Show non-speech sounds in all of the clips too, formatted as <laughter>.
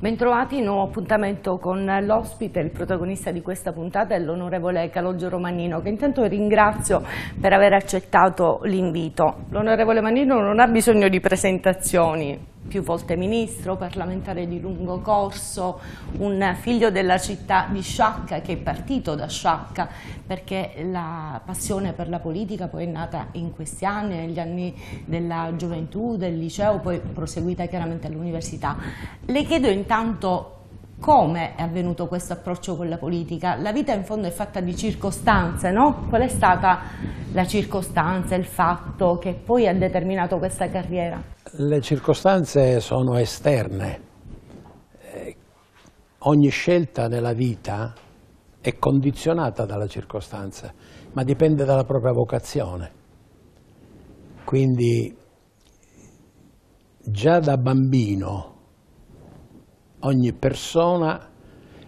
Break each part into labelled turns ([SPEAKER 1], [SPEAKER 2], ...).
[SPEAKER 1] Bentrovati, nuovo appuntamento con l'ospite, il protagonista di questa puntata è l'onorevole Calogio Romanino che intanto ringrazio per aver accettato l'invito. L'onorevole Manino non ha bisogno di presentazioni, più volte ministro, parlamentare di lungo corso, un figlio della città di Sciacca che è partito da Sciacca perché la passione per la politica poi è nata in questi anni, negli anni della gioventù, del liceo, poi proseguita chiaramente all'università. Le chiedo intanto come è avvenuto questo approccio con la politica? La vita in fondo è fatta di circostanze, no? Qual è stata la circostanza, il fatto che poi ha determinato questa carriera?
[SPEAKER 2] Le circostanze sono esterne. Eh, ogni scelta nella vita è condizionata dalla circostanza, ma dipende dalla propria vocazione. Quindi già da bambino ogni persona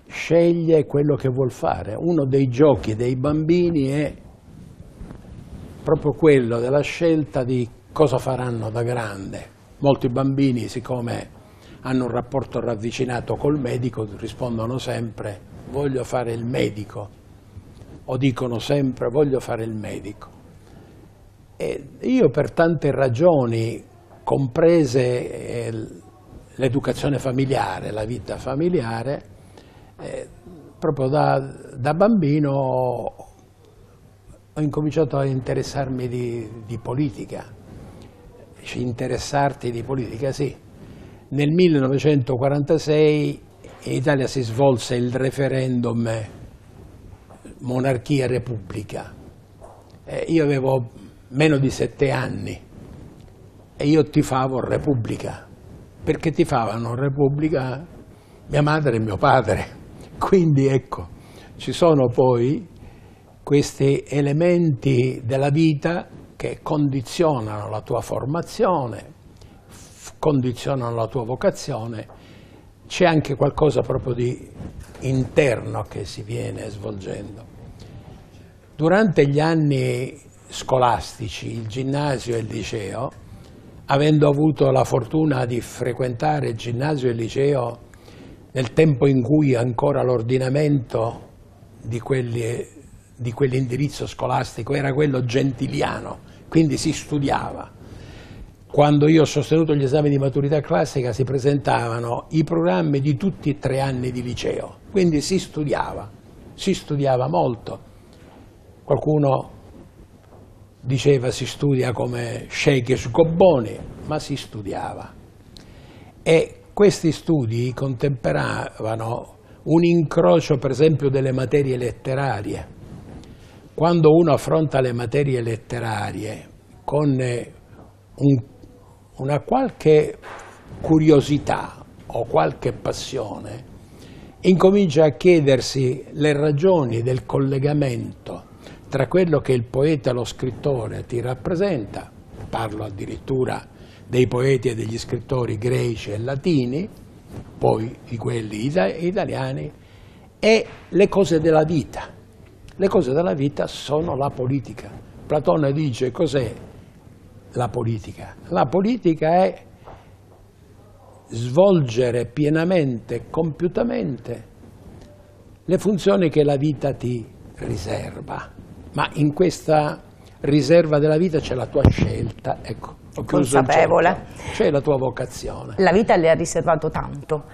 [SPEAKER 2] sceglie quello che vuol fare. Uno dei giochi dei bambini è proprio quello della scelta di cosa faranno da grande. Molti bambini, siccome hanno un rapporto ravvicinato col medico, rispondono sempre voglio fare il medico o dicono sempre voglio fare il medico. E io per tante ragioni, comprese eh, l'educazione familiare, la vita familiare, eh, proprio da, da, bambino ho incominciato a interessarmi di, di politica, interessarti di politica sì. Nel 1946 in Italia si svolse il referendum monarchia-repubblica. Eh, io avevo meno di sette anni e io tifavo Repubblica perché ti favano Repubblica mia madre e mio padre. <laughs> Quindi ecco, ci sono poi questi elementi della vita che condizionano la tua formazione, condizionano la tua vocazione, c'è anche qualcosa proprio di interno che si viene svolgendo. Durante gli anni scolastici, il ginnasio e il liceo, avendo avuto la fortuna di frequentare il ginnasio e il liceo nel tempo in cui ancora l'ordinamento di, di quell'indirizzo scolastico era quello gentiliano, quindi si studiava. Quando io ho sostenuto gli esami di maturità classica si presentavano i programmi di tutti e tre anni di liceo, quindi si studiava, si studiava molto. Qualcuno diceva si studia come sceicchi e sgobboni, ma si studiava. E questi studi contemperavano un incrocio per esempio delle materie letterarie. Quando uno affronta le materie letterarie con eh, un, una qualche curiosità o qualche passione, incomincia a chiedersi le ragioni del collegamento tra quello che il poeta, lo scrittore ti rappresenta, parlo addirittura dei poeti e degli scrittori greci e latini, poi di quelli italiani, e le cose della vita. Le cose della vita sono la politica. Platone dice cos'è la politica? La politica è svolgere pienamente, compiutamente le funzioni che la vita ti riserva ma in questa riserva della vita c'è la tua scelta, ecco, consapevole. C'è la tua vocazione.
[SPEAKER 1] La vita le ha riservato tanto.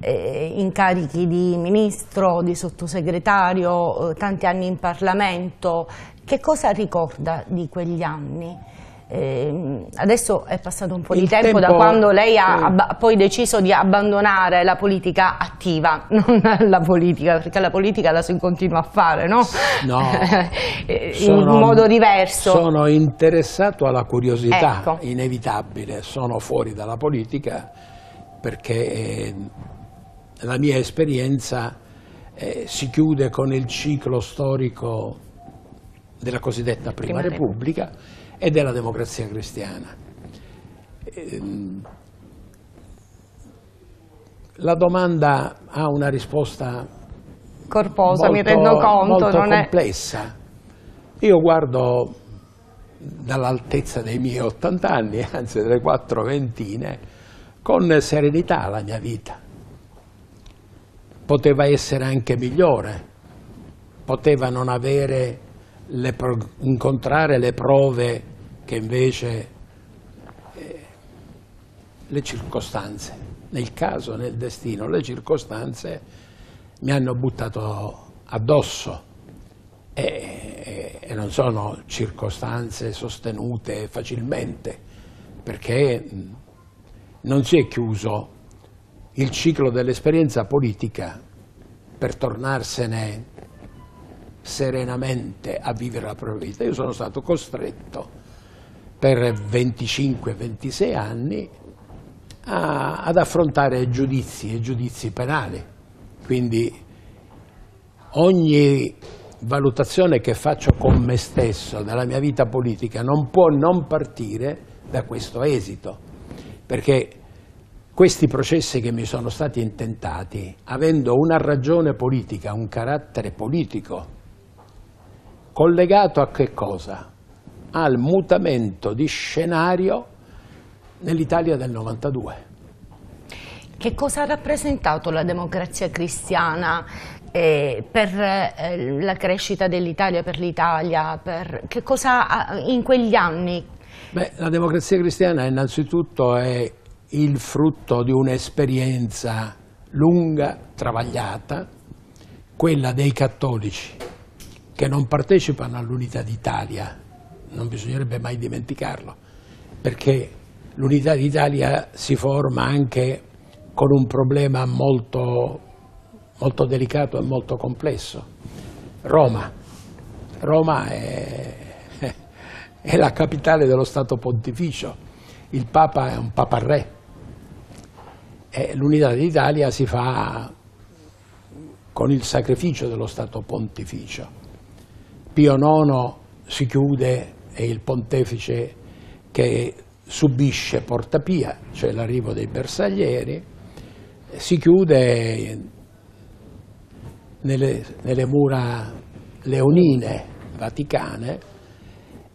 [SPEAKER 1] Eh, incarichi di ministro, di sottosegretario, eh, tanti anni in Parlamento. Che cosa ricorda di quegli anni? Eh, adesso è passato un po' di tempo, tempo, da quando lei ha eh. poi deciso di abbandonare la politica attiva, <laughs> non la politica, perché la politica la si continua a fare, no?
[SPEAKER 2] no <laughs> eh, in sono, modo diverso. Sono interessato alla curiosità, ecco. inevitabile, sono fuori dalla politica perché eh, la mia esperienza eh, si chiude con il ciclo storico della cosiddetta Prima, Prima Repubblica, Repubblica e della democrazia cristiana. Ehm, la domanda ha una risposta corposa, molto, mi rendo conto, non complessa. È... Io guardo dall'altezza dei miei 80 anni, <laughs> anzi delle quattro ventine, con serenità la mia vita. Poteva essere anche migliore, poteva non avere le pro, incontrare le prove che invece eh, le circostanze, nel caso, nel destino, le circostanze mi hanno buttato addosso e, e, e non sono circostanze sostenute facilmente perché non si è chiuso il ciclo dell'esperienza politica per tornarsene serenamente a vivere la propria vita. Io sono stato costretto per 25-26 anni a, ad affrontare giudizi e giudizi penali, quindi ogni valutazione che faccio con me stesso della mia vita politica non può non partire da questo esito, perché questi processi che mi sono stati intentati, avendo una ragione politica, un carattere politico, collegato a che cosa? Al mutamento di scenario nell'Italia del 92. Che cosa ha
[SPEAKER 1] rappresentato la democrazia cristiana eh, per eh, la crescita dell'Italia, per l'Italia? Che cosa ha, in quegli anni?
[SPEAKER 2] Beh, la democrazia cristiana innanzitutto è il frutto di un'esperienza lunga, travagliata, quella dei cattolici che non partecipano all'unità d'Italia, non bisognerebbe mai dimenticarlo, perché l'unità d'Italia si forma anche con un problema molto, molto delicato e molto complesso. Roma, Roma è, <laughs> è la capitale dello Stato pontificio, il Papa è un Papa Re, l'unità d'Italia si fa con il sacrificio dello Stato pontificio. Pio IX si chiude e il pontefice che subisce Portapia, cioè l'arrivo dei bersaglieri, si chiude nelle, nelle mura leonine vaticane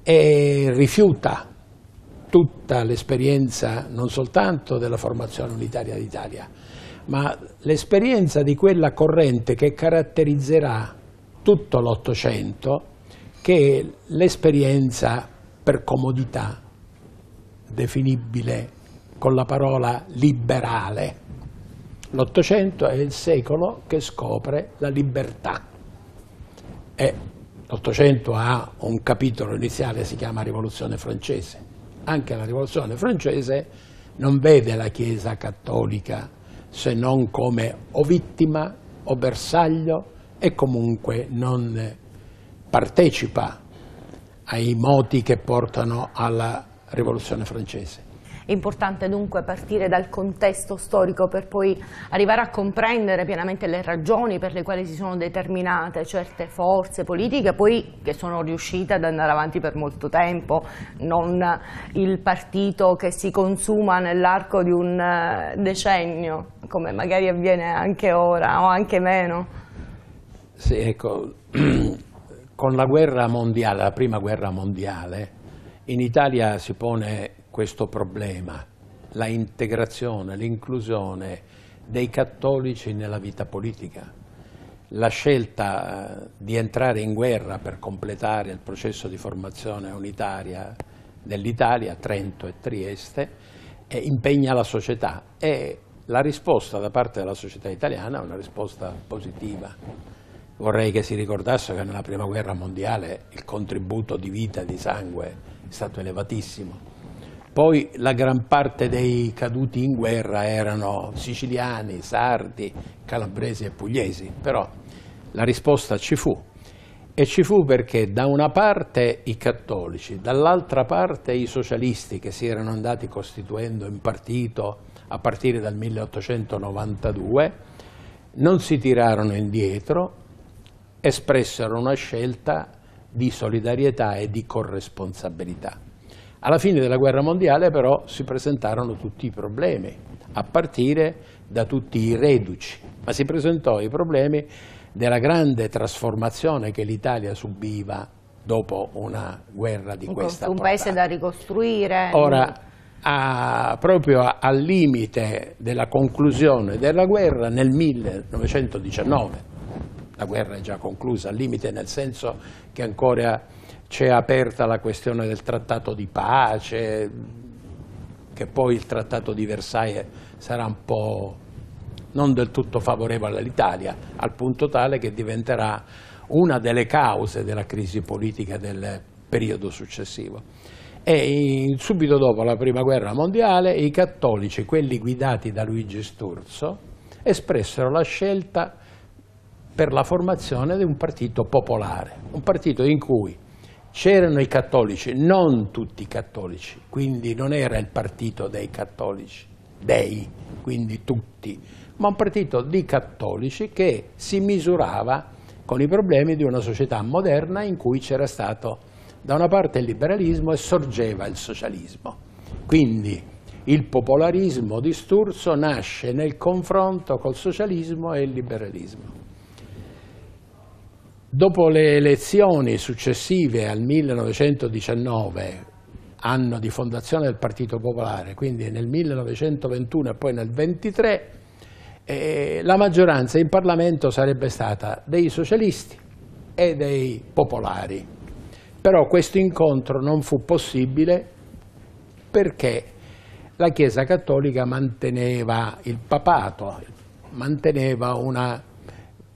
[SPEAKER 2] e rifiuta tutta l'esperienza non soltanto della formazione unitaria d'Italia, ma l'esperienza di quella corrente che caratterizzerà tutto l'Ottocento che l'esperienza per comodità, definibile con la parola liberale, l'Ottocento è il secolo che scopre la libertà. E l'Ottocento ha un capitolo iniziale si chiama Rivoluzione francese. Anche la Rivoluzione francese non vede la Chiesa cattolica se non come o vittima o bersaglio e comunque non partecipa ai moti che portano alla rivoluzione francese.
[SPEAKER 1] È importante dunque partire dal contesto storico per poi arrivare a comprendere pienamente le ragioni per le quali si sono determinate certe forze politiche, poi che sono riuscite ad andare avanti per molto tempo, non il partito che si consuma nell'arco di un eh, decennio, come magari avviene anche ora o anche meno.
[SPEAKER 2] Sì, ecco. <clears throat> con la guerra mondiale, la prima guerra mondiale, in Italia si pone questo problema, la integrazione, l'inclusione dei cattolici nella vita politica. La scelta eh, di entrare in guerra per completare il processo di formazione unitaria dell'Italia, Trento e Trieste, eh, impegna la società e la risposta da parte della società italiana è una risposta positiva Vorrei che si ricordasse che nella Prima Guerra Mondiale il contributo di vita e di sangue è stato elevatissimo. Poi la gran parte dei caduti in guerra erano siciliani, sardi, calabresi e pugliesi, però la risposta ci fu e ci fu perché da una parte i cattolici, dall'altra parte i socialisti che si erano andati costituendo in partito a partire dal 1892 non si tirarono indietro espressero una scelta di solidarietà e di corresponsabilità. Alla fine della guerra mondiale però si presentarono tutti i problemi, a partire da tutti i reduci, ma si presentò i problemi della grande trasformazione che l'Italia subiva dopo una guerra di questa un portata.
[SPEAKER 1] Un paese da ricostruire. Ora,
[SPEAKER 2] a, proprio al limite della conclusione della guerra nel 1919, la guerra è già conclusa, al limite nel senso che ancora c'è aperta la questione del trattato di pace, che poi il trattato di Versailles sarà un po' non del tutto favorevole all'Italia, al punto tale che diventerà una delle cause della crisi politica del periodo successivo. E in, subito dopo la prima guerra mondiale i cattolici, quelli guidati da Luigi Sturzo, espressero la scelta per la formazione di un partito popolare, un partito in cui c'erano i cattolici, non tutti i cattolici, quindi non era il partito dei cattolici, dei, quindi tutti, ma un partito di cattolici che si misurava con i problemi di una società moderna in cui c'era stato da una parte il liberalismo e sorgeva il socialismo. Quindi il popolarismo disturso nasce nel confronto col socialismo e il liberalismo. Dopo le elezioni successive al 1919, anno di fondazione del Partito Popolare, quindi nel 1921 e poi nel 1923, eh, la maggioranza in Parlamento sarebbe stata dei socialisti e dei popolari. Però questo incontro non fu possibile perché la Chiesa Cattolica manteneva il papato, manteneva una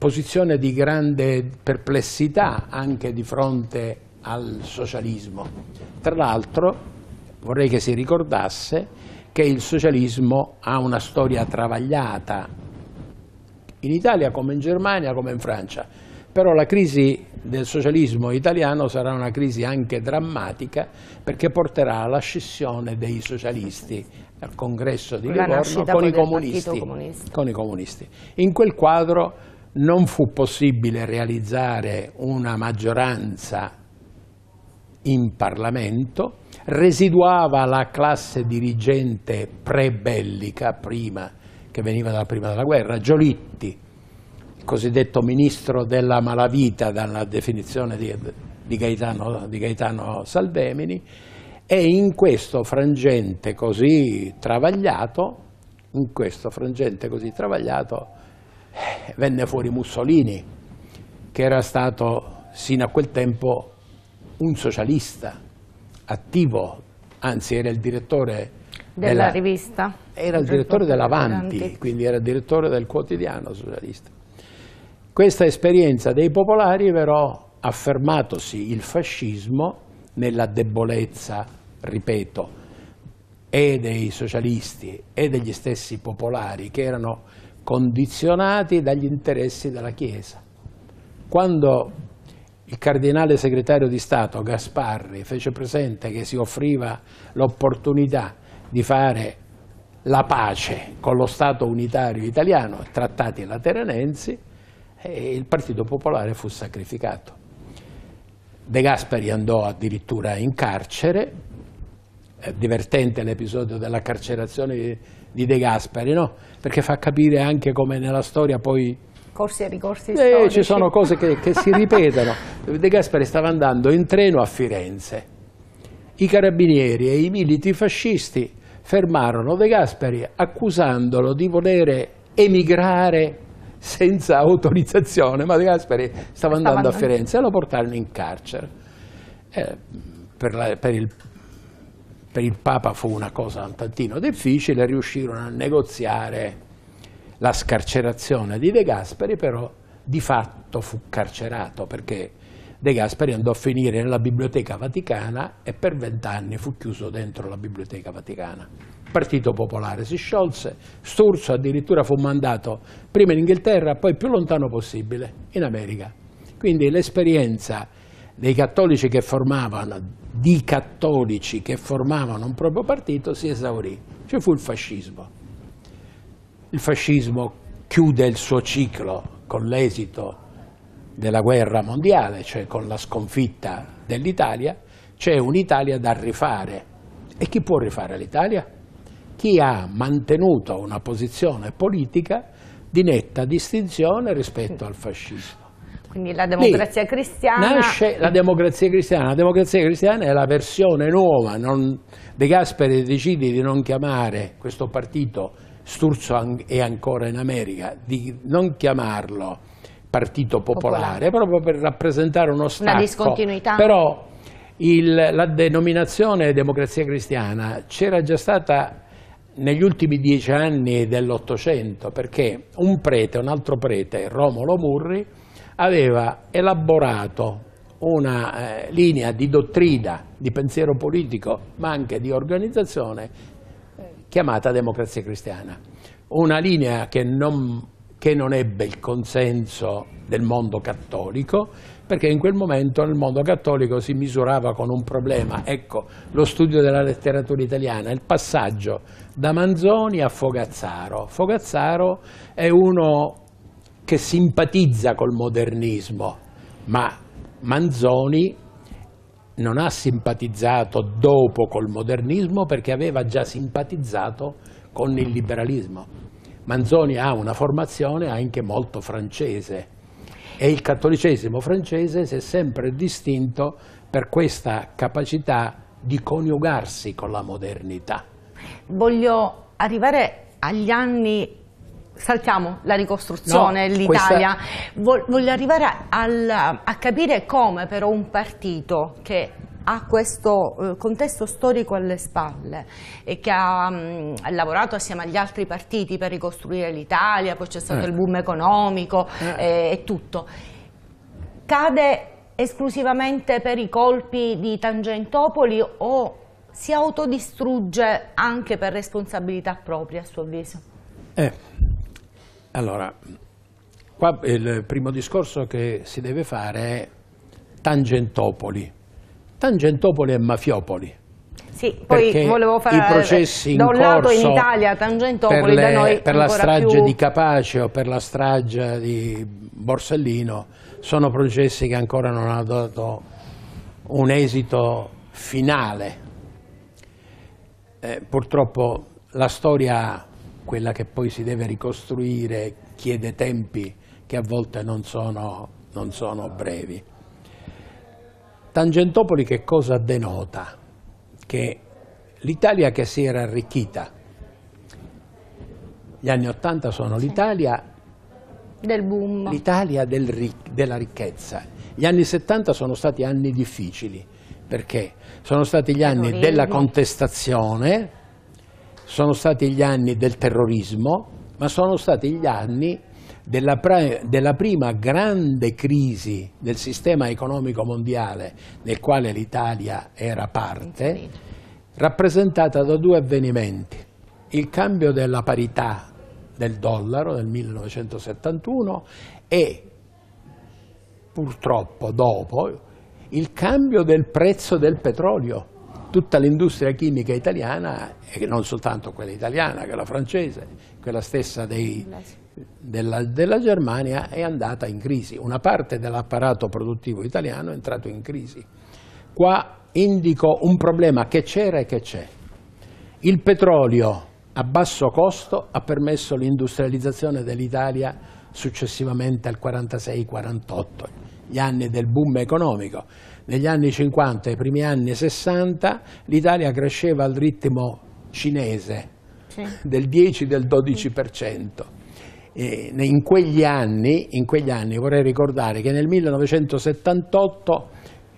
[SPEAKER 2] posizione di grande perplessità anche di fronte al socialismo. Tra l'altro vorrei che si ricordasse che il socialismo ha una storia travagliata in Italia come in Germania come in Francia, però la crisi del socialismo italiano sarà una crisi anche drammatica perché porterà alla scissione dei socialisti al congresso di Livorno con i, con i comunisti. In quel quadro non fu possibile realizzare una maggioranza in Parlamento, residuava la classe dirigente prebellica prima, che veniva dalla prima della guerra, Giolitti, il cosiddetto ministro della malavita dalla definizione di, di, Gaetano, di Gaetano Salvemini, e in questo frangente così travagliato, in questo frangente così travagliato, eh, venne fuori Mussolini, che era stato sino a quel tempo un socialista attivo, anzi era il direttore
[SPEAKER 1] della, della rivista. Era il direttore dell'Avanti,
[SPEAKER 2] quindi era il direttore del quotidiano socialista. Questa esperienza dei popolari però affermatosi il fascismo nella debolezza, ripeto, e dei socialisti e degli stessi popolari che erano condizionati dagli interessi della Chiesa. Quando il cardinale segretario di Stato Gasparri fece presente che si offriva l'opportunità di fare la pace con lo Stato unitario italiano, trattati lateranensi, il Partito Popolare fu sacrificato. De Gasperi andò addirittura in carcere, eh, divertente l'episodio della carcerazione di De Gasperi, no? perché fa capire anche come nella storia poi
[SPEAKER 1] corsi e ricorsi eh, storici. Ci sono
[SPEAKER 2] cose che, che si <laughs> ripetono. De Gasperi stava andando in treno a Firenze. I carabinieri e i militi fascisti fermarono De Gasperi accusandolo di volere emigrare senza autorizzazione, ma De Gasperi stava andando a Firenze e lo portarono in carcere. Eh, per, la, per il per il Papa fu una cosa un tantino difficile, riuscirono a negoziare la scarcerazione di De Gasperi, però di fatto fu carcerato perché De Gasperi andò a finire nella Biblioteca Vaticana e per vent'anni fu chiuso dentro la Biblioteca Vaticana. Il Partito Popolare si sciolse, Sturzo addirittura fu mandato prima in Inghilterra, poi più lontano possibile, in America. Quindi l'esperienza dei cattolici che formavano, di cattolici che formavano un proprio partito si esaurì. Ci fu il fascismo. Il fascismo chiude il suo ciclo con l'esito della guerra mondiale, cioè con la sconfitta dell'Italia, c'è un'Italia da rifare. E chi può rifare l'Italia? Chi ha mantenuto una posizione politica di netta distinzione rispetto al fascismo.
[SPEAKER 1] Quindi la democrazia Lì cristiana... Nasce la
[SPEAKER 2] democrazia cristiana, la democrazia cristiana è la versione nuova, non... De Gasperi decide di non chiamare questo partito, Sturzo è ancora in America, di non chiamarlo partito popolare, popolare. proprio per rappresentare uno stacco. Una discontinuità. Però il, la denominazione democrazia cristiana c'era già stata negli ultimi dieci anni dell'Ottocento, perché un prete, un altro prete, Romolo Murri, aveva elaborato una eh, linea di dottrina, di pensiero politico, ma anche di organizzazione, eh, chiamata democrazia cristiana. Una linea che non, che non ebbe il consenso del mondo cattolico, perché in quel momento il mondo cattolico si misurava con un problema, ecco lo studio della letteratura italiana, il passaggio da Manzoni a Fogazzaro. Fogazzaro è uno che simpatizza col modernismo, ma Manzoni non ha simpatizzato dopo col modernismo perché aveva già simpatizzato con il liberalismo. Manzoni ha una formazione anche molto francese e il cattolicesimo francese si è sempre distinto per questa capacità di coniugarsi con la modernità.
[SPEAKER 1] Voglio arrivare agli anni saltiamo la ricostruzione, no, l'Italia, questa... voglio arrivare al, a capire come però un partito che ha questo eh, contesto storico alle spalle e che ha, ha mm, lavorato assieme agli altri partiti per ricostruire l'Italia, poi c'è stato eh. il boom economico eh. eh. e tutto, cade esclusivamente per i colpi di Tangentopoli o si autodistrugge anche per responsabilità propria a suo avviso?
[SPEAKER 2] Eh. Allora, qua il primo discorso che si deve fare è Tangentopoli. Tangentopoli e Mafiopoli.
[SPEAKER 1] Sì, poi volevo fare i processi da un lato in Italia Tangentopoli, le, da noi per la strage più... di
[SPEAKER 2] Capace o per la strage di Borsellino sono processi che ancora non hanno dato un esito finale. Eh, purtroppo la storia ha quella che poi si deve ricostruire chiede tempi che a volte non sono, non sono brevi. Tangentopoli che cosa denota? Che l'Italia che si era arricchita, gli anni Ottanta sono sì. l'Italia
[SPEAKER 1] del boom,
[SPEAKER 2] l'Italia del ric della ricchezza, gli anni Settanta sono stati anni difficili perché sono stati gli anni della contestazione, sono stati gli anni del terrorismo, ma sono stati gli anni della, della prima grande crisi del sistema economico mondiale nel quale l'Italia era parte, rappresentata da due avvenimenti. Il cambio della parità del dollaro nel 1971 e purtroppo dopo il cambio del prezzo del petrolio tutta l'industria chimica italiana, e non soltanto quella italiana, quella francese, quella stessa dei, della, della, Germania, è andata in crisi. Una parte dell'apparato produttivo italiano è entrato in crisi. Qua indico un problema che c'era e che c'è. Il petrolio a basso costo ha permesso l'industrializzazione dell'Italia successivamente al 46-48, gli anni del boom economico negli anni 50 e i primi anni 60 l'Italia cresceva al ritmo cinese sì. del 10 del 12%. E in, quegli anni, in quegli anni vorrei ricordare che nel 1978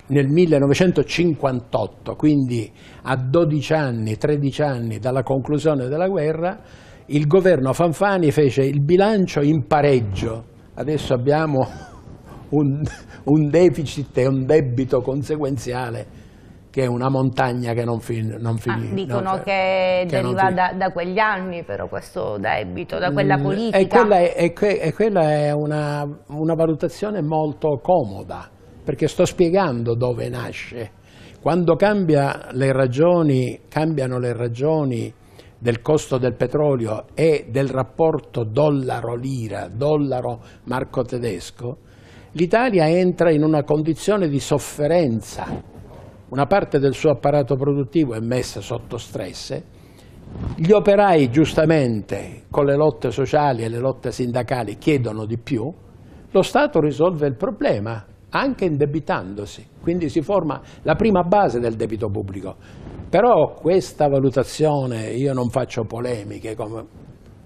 [SPEAKER 2] nel 1958, quindi a 12 anni, 13 anni dalla conclusione della guerra, il governo Fanfani fece il bilancio in pareggio. Adesso abbiamo un, <laughs> un deficit e un debito conseguenziale che è una montagna che non, fin, non finì. Ah, dicono no, cioè, che, che, deriva da,
[SPEAKER 1] da, quegli anni però questo debito, da quella mm, politica. e, quella
[SPEAKER 2] è, e, que, e quella è, una, una valutazione molto comoda, perché sto spiegando dove nasce. Quando cambia le ragioni, cambiano le ragioni del costo del petrolio e del rapporto dollaro-lira, dollaro-marco tedesco, l'Italia entra in una condizione di sofferenza, una parte del suo apparato produttivo è messa sotto stress, gli operai giustamente con le lotte sociali e le lotte sindacali chiedono di più, lo Stato risolve il problema anche indebitandosi, quindi si forma la prima base del debito pubblico. Però questa valutazione, io non faccio polemiche,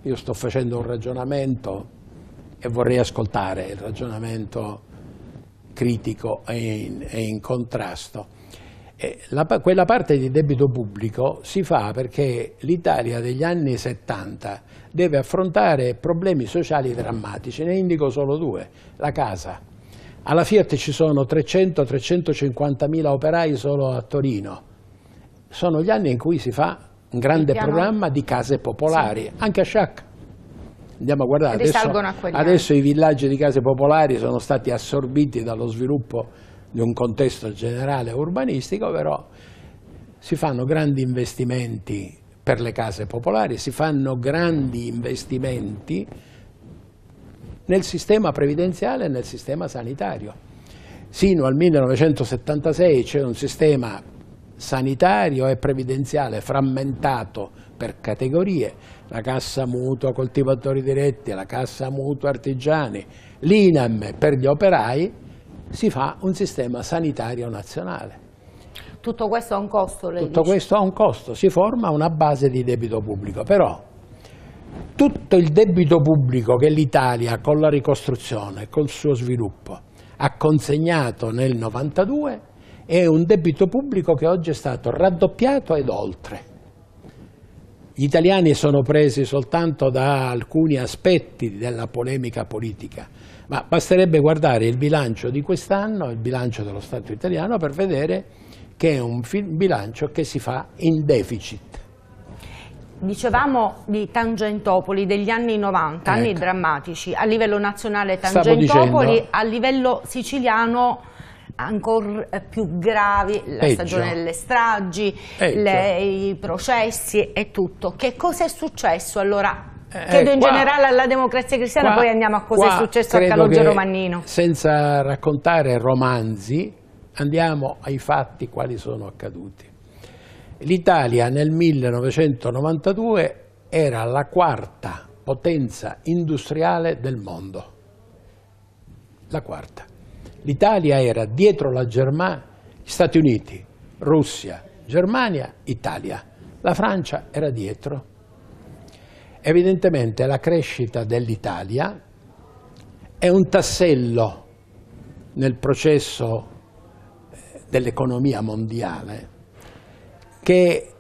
[SPEAKER 2] io sto facendo un ragionamento e vorrei ascoltare il ragionamento critico e in, e in contrasto. La, quella parte di debito pubblico si fa perché l'Italia degli anni 70 deve affrontare problemi sociali drammatici, ne indico solo due, la casa. Alla Fiat ci sono 300-350 mila operai solo a Torino, sono gli anni in cui si fa un grande programma di case popolari, sì. anche a Sciacca andiamo a guardare, adesso, adesso i villaggi di case popolari sono stati assorbiti dallo sviluppo di un contesto generale urbanistico, però si fanno grandi investimenti per le case popolari, si fanno grandi investimenti nel sistema previdenziale e nel sistema sanitario. Sino al 1976 c'è un sistema sanitario e previdenziale frammentato per categorie, la cassa mutua coltivatori diretti, la cassa mutua artigiani, l'INAM per gli operai, si fa un sistema sanitario nazionale.
[SPEAKER 1] Tutto questo ha un costo? Tutto dice. questo
[SPEAKER 2] ha un costo, si forma una base di debito pubblico, però tutto il debito pubblico che l'Italia con la ricostruzione, col suo sviluppo, ha consegnato nel 92 è un debito pubblico che oggi è stato raddoppiato ed oltre. Gli italiani sono presi soltanto da alcuni aspetti della polemica politica, ma basterebbe guardare il bilancio di quest'anno, il bilancio dello Stato italiano, per vedere che è un bilancio che si fa in deficit.
[SPEAKER 1] Dicevamo di Tangentopoli degli anni 90, ecco. anni drammatici, a livello nazionale Tangentopoli, a livello siciliano ancora eh, più gravi, la Peggio. stagione delle stragi, le, i processi e tutto. Che cosa è successo allora? Eh, eh Chiedo in qua, generale alla democrazia cristiana, qua, poi andiamo a cosa è successo a Calogero Mannino.
[SPEAKER 2] Senza raccontare romanzi, andiamo ai fatti quali sono accaduti. L'Italia nel 1992 era la quarta potenza industriale del mondo, la quarta l'Italia era dietro la Germania, gli Stati Uniti, Russia, Germania, Italia. La Francia era dietro. Evidentemente la crescita dell'Italia è un tassello nel processo eh, dell'economia mondiale che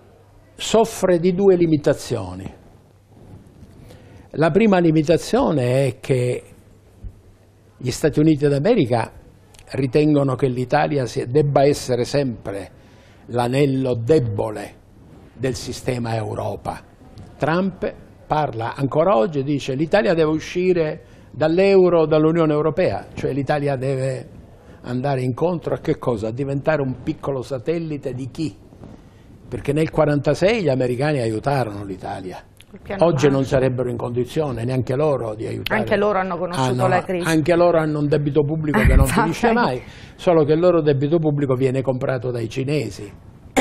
[SPEAKER 2] soffre di due limitazioni. La prima limitazione è che gli Stati Uniti d'America ritengono che l'Italia debba essere sempre l'anello debole del sistema Europa. Trump parla ancora oggi e dice l'Italia deve uscire dall'euro, dall'Unione Europea, cioè l'Italia deve andare incontro a che cosa? A diventare un piccolo satellite di chi? Perché nel 1946 gli americani aiutarono l'Italia Oggi non sarebbero in condizione neanche loro di aiutare. Anche
[SPEAKER 1] loro hanno ah, conosciuto hanno, la crisi. Anche
[SPEAKER 2] loro hanno un debito pubblico che non esatto. <laughs> finisce mai, solo che il loro debito pubblico viene comprato dai cinesi. <coughs>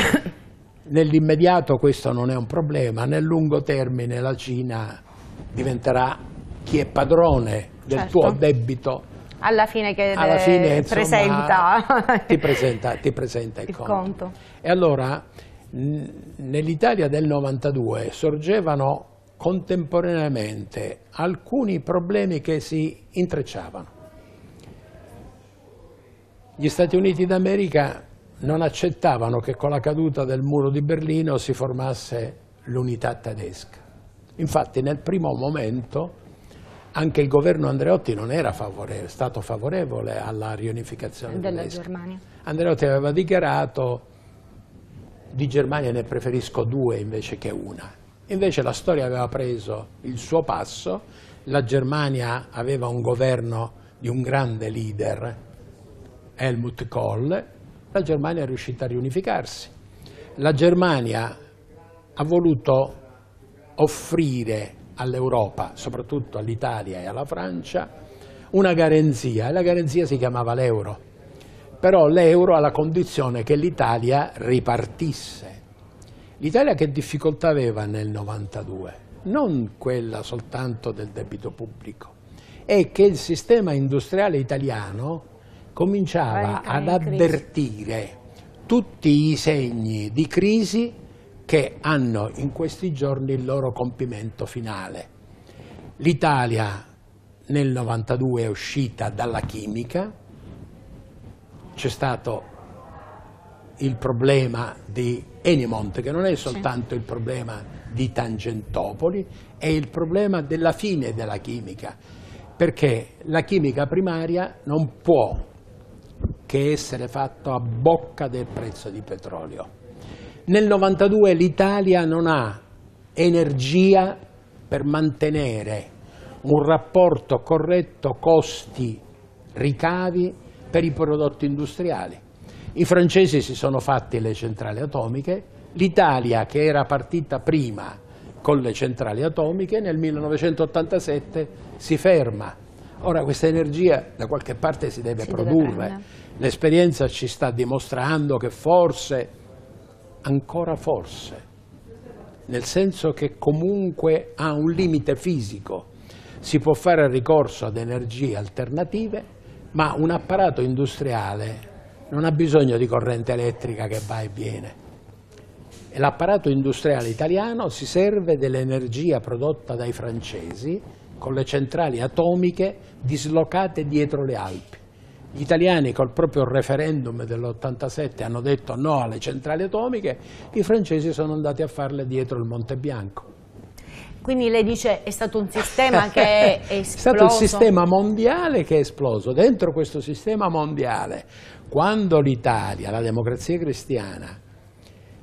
[SPEAKER 2] Nell'immediato questo non è un problema, nel lungo termine la Cina diventerà chi è padrone del certo. tuo debito
[SPEAKER 1] alla fine che alla eh, fine, insomma, presenta.
[SPEAKER 2] Ti presenta, ti presenta il, il conto. conto. E allora nell'Italia del 92 sorgevano contemporaneamente alcuni problemi che si intrecciavano. Gli Stati Uniti d'America non accettavano che con la caduta del muro di Berlino si formasse l'unità tedesca. Infatti nel primo momento anche il governo Andreotti non era favore, stato favorevole alla riunificazione della tedesca. Germania. Andreotti aveva dichiarato di Germania ne preferisco due invece che una. Invece la storia aveva preso il suo passo, la Germania aveva un governo di un grande leader, Helmut Kohl, la Germania è riuscita a riunificarsi. La Germania ha voluto offrire all'Europa, soprattutto all'Italia e alla Francia, una garanzia, e la garanzia si chiamava l'euro però l'euro alla condizione che l'Italia ripartisse. L'Italia che difficoltà aveva nel 92? Non quella soltanto del debito pubblico, è che il sistema industriale italiano cominciava ad avvertire tutti i segni di crisi che hanno in questi giorni il loro compimento finale. L'Italia nel 92 è uscita dalla chimica, c'è stato il problema di Enimont, che non è soltanto il problema di Tangentopoli, è il problema della fine della chimica, perché la chimica primaria non può che essere fatta a bocca del prezzo di petrolio. Nel 92 l'Italia non ha energia per mantenere un rapporto corretto costi-ricavi per i prodotti industriali. I francesi si sono fatti le centrali atomiche, l'Italia che era partita prima con le centrali atomiche nel 1987 si ferma. Ora questa energia da qualche parte si deve si produrre, l'esperienza ci sta dimostrando che forse, ancora forse, nel senso che comunque ha un limite fisico, si può fare ricorso ad energie alternative ma un apparato industriale non ha bisogno di corrente elettrica che va e viene. L'apparato industriale italiano si serve dell'energia prodotta dai francesi con le centrali atomiche dislocate dietro le Alpi. Gli italiani col proprio referendum dell'87 hanno detto no alle centrali atomiche, i francesi sono andati a farle dietro il Monte Bianco.
[SPEAKER 1] Quindi lei dice è stato un sistema che è esploso. <laughs> è stato un sistema
[SPEAKER 2] mondiale che è esploso. Dentro questo sistema mondiale, quando l'Italia, la democrazia cristiana,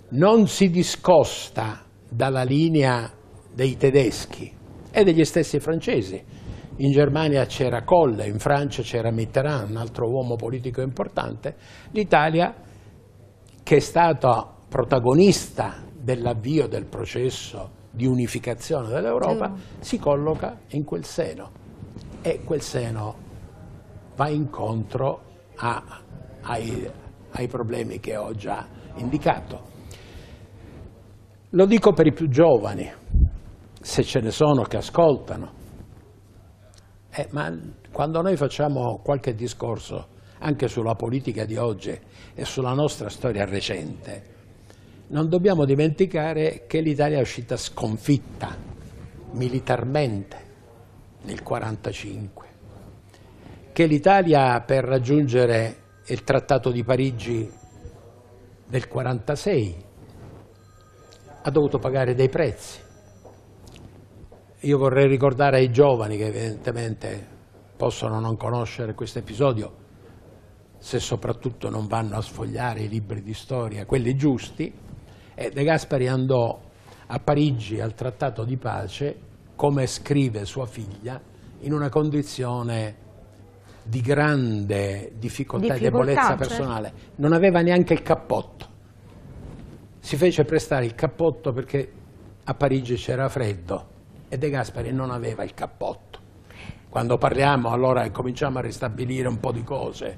[SPEAKER 2] non si discosta dalla linea dei tedeschi e degli stessi francesi, in Germania c'era Colle, in Francia c'era Mitterrand, un altro uomo politico importante, l'Italia che è stata protagonista dell'avvio del processo di unificazione dell'Europa, si colloca in quel seno e quel seno va incontro a, ai, ai problemi che ho già indicato. Lo dico per i più giovani, se ce ne sono che ascoltano, eh, ma quando noi facciamo qualche discorso anche sulla politica di oggi e sulla nostra storia recente, non dobbiamo dimenticare che l'Italia è uscita sconfitta militarmente nel 1945, che l'Italia per raggiungere il Trattato di Parigi del 1946 ha dovuto pagare dei prezzi. Io vorrei ricordare ai giovani che evidentemente possono non conoscere questo episodio, se soprattutto non vanno a sfogliare i libri di storia, quelli giusti, e De Gasperi andò a Parigi al trattato di pace, come scrive sua figlia, in una condizione di grande difficoltà, e debolezza cioè? personale. Cioè? Non aveva neanche il cappotto. Si fece prestare il cappotto perché a Parigi c'era freddo e De Gasperi non aveva il cappotto. Quando parliamo allora cominciamo a ristabilire un po' di cose.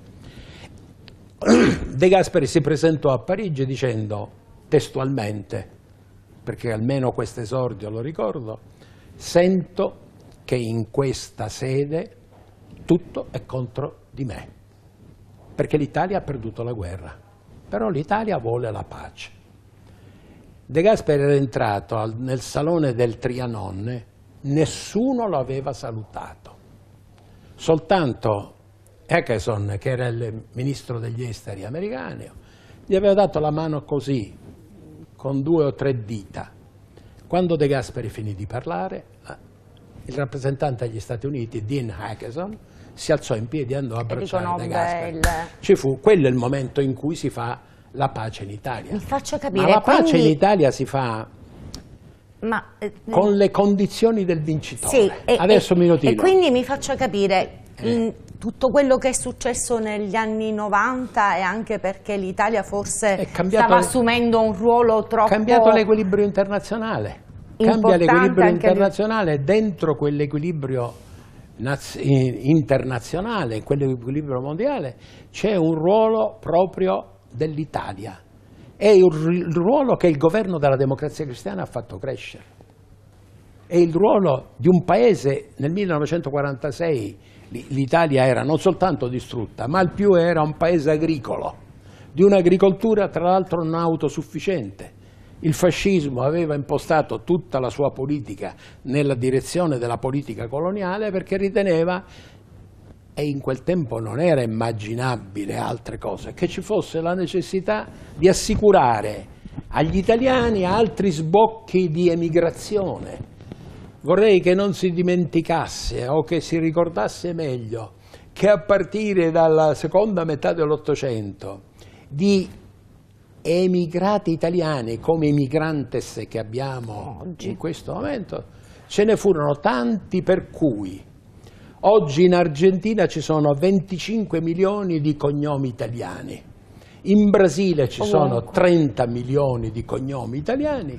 [SPEAKER 2] <clears throat> De Gasperi si presentò a Parigi dicendo testualmente, perché almeno questo esordio lo ricordo, sento che in questa sede tutto è contro di me, perché l'Italia ha perduto la guerra, però l'Italia vuole la pace. De Gasperi era entrato nel salone del Trianonne, nessuno lo aveva salutato, soltanto Eckerson, che era il ministro degli esteri americano, gli aveva dato la mano così, con due o tre dita. Quando De Gasperi finì di parlare, ah, il rappresentante degli Stati Uniti, Dean Hackerson, si alzò in piedi e andò a abbracciare De Gasperi. Ci fu, quello è il momento in cui si fa la pace in Italia. Mi
[SPEAKER 1] faccio capire. Ma la quindi... pace in
[SPEAKER 2] Italia si fa
[SPEAKER 1] ma, eh, con le
[SPEAKER 2] condizioni del vincitore. Sì, e, Adesso e, minutino. E quindi
[SPEAKER 1] mi faccio capire, eh tutto quello che è successo negli anni 90 e anche perché l'Italia forse stava assumendo un ruolo troppo... È cambiato
[SPEAKER 2] l'equilibrio internazionale, cambia l'equilibrio internazionale, dentro quell'equilibrio internazionale, in quell'equilibrio mondiale, c'è un ruolo proprio dell'Italia, è il ruolo che il governo della democrazia cristiana ha fatto crescere. È il ruolo di un paese nel 1946 l'Italia era non soltanto distrutta, ma al più era un paese agricolo, di un'agricoltura tra l'altro non autosufficiente. Il fascismo aveva impostato tutta la sua politica nella direzione della politica coloniale perché riteneva, e in quel tempo non era immaginabile altre cose, che ci fosse la necessità di assicurare agli italiani altri sbocchi di emigrazione vorrei che non si dimenticasse eh, o che si ricordasse meglio che a partire dalla seconda metà dell'Ottocento di emigrati italiani come i migrantes che abbiamo oggi. in questo momento, ce ne furono tanti per cui oggi in Argentina ci sono 25 milioni di cognomi italiani, in Brasile ci Ovunque. sono 30 milioni di cognomi italiani,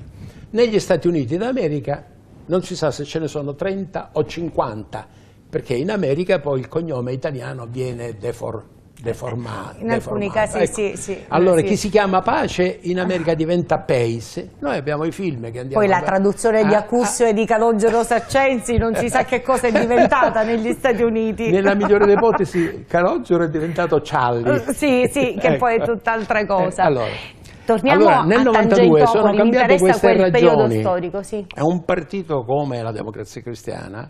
[SPEAKER 2] negli Stati Uniti d'America non si sa se ce ne sono 30 o 50, perché in America poi il cognome italiano viene deformato deformata. In alcuni casi ecco. sì,
[SPEAKER 1] sì, eh, Allora, sì. chi si
[SPEAKER 2] chiama Pace in ah. America diventa Pace. Noi abbiamo i film che andiamo Poi la a...
[SPEAKER 1] traduzione ah, di Acusso ah, e di Calogero Saccensi non si sa che cosa è diventata negli Stati
[SPEAKER 2] Uniti. Nella migliore delle ipotesi Calogero è diventato Cialli. Sì, sì, che ecco. poi è ecco.
[SPEAKER 1] tutt'altra cosa. Eh, allora. Torniamo allora, nel 92 sono cambiate queste ragioni. Storico, sì.
[SPEAKER 2] Un partito come la Democrazia Cristiana